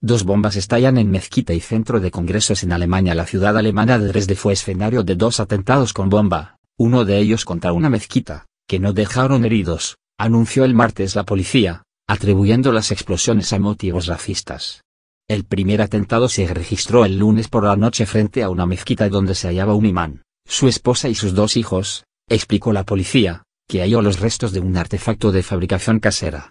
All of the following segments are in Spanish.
Dos bombas estallan en mezquita y centro de congresos en Alemania. La ciudad alemana de Dresde fue escenario de dos atentados con bomba, uno de ellos contra una mezquita, que no dejaron heridos, anunció el martes la policía, atribuyendo las explosiones a motivos racistas. El primer atentado se registró el lunes por la noche frente a una mezquita donde se hallaba un imán, su esposa y sus dos hijos, explicó la policía, que halló los restos de un artefacto de fabricación casera.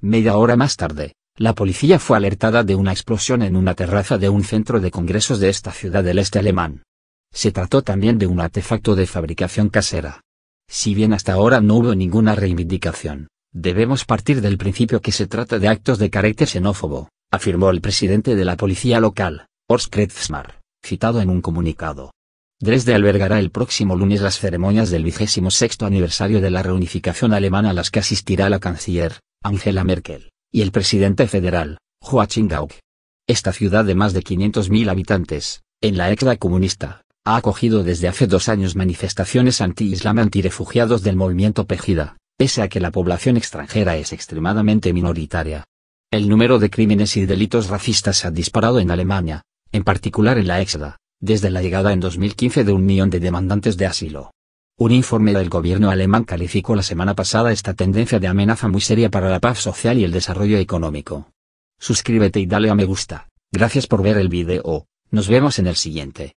Media hora más tarde, la policía fue alertada de una explosión en una terraza de un centro de congresos de esta ciudad del este alemán. Se trató también de un artefacto de fabricación casera. Si bien hasta ahora no hubo ninguna reivindicación, debemos partir del principio que se trata de actos de carácter xenófobo, afirmó el presidente de la policía local, Horst Kretzmar, citado en un comunicado. Dresde albergará el próximo lunes las ceremonias del vigésimo sexto aniversario de la reunificación alemana a las que asistirá la canciller, Angela Merkel y el presidente federal, Joachim Gauck. Esta ciudad de más de 500.000 habitantes, en la exra comunista, ha acogido desde hace dos años manifestaciones anti-islam antirefugiados del movimiento Pejida, pese a que la población extranjera es extremadamente minoritaria. El número de crímenes y delitos racistas ha disparado en Alemania, en particular en la exda, desde la llegada en 2015 de un millón de demandantes de asilo. Un informe del gobierno alemán calificó la semana pasada esta tendencia de amenaza muy seria para la paz social y el desarrollo económico. Suscríbete y dale a me gusta. Gracias por ver el video. Nos vemos en el siguiente.